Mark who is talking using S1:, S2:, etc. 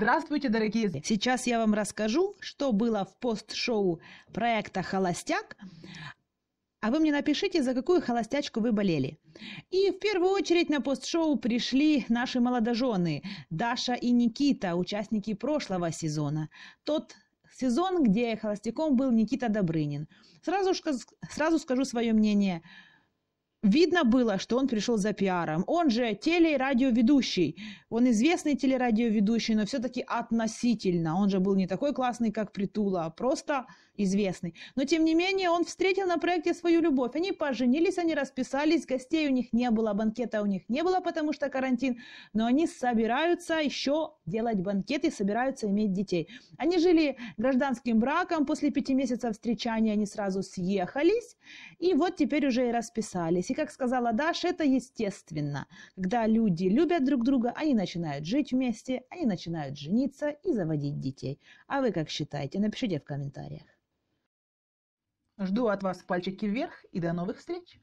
S1: Здравствуйте, дорогие! Сейчас я вам расскажу, что было в пост-шоу проекта «Холостяк», а вы мне напишите, за какую холостячку вы болели. И в первую очередь на пост-шоу пришли наши молодожены Даша и Никита, участники прошлого сезона. Тот сезон, где холостяком был Никита Добрынин. Сразу, сразу скажу свое мнение. Видно было, что он пришел за пиаром. Он же теле- и радиоведущий. Он известный телерадиоведущий, но все-таки относительно. Он же был не такой классный, как Притула, а просто известный. Но, тем не менее, он встретил на проекте свою любовь. Они поженились, они расписались, гостей у них не было, банкета у них не было, потому что карантин. Но они собираются еще делать банкеты, собираются иметь детей. Они жили гражданским браком, после пяти месяцев встречания они сразу съехались, и вот теперь уже и расписались. И, как сказала Даша, это естественно. Когда люди любят друг друга, а они начинают жить вместе, они начинают жениться и заводить детей. А вы как считаете? Напишите в комментариях.
S2: Жду от вас пальчики вверх и до новых встреч!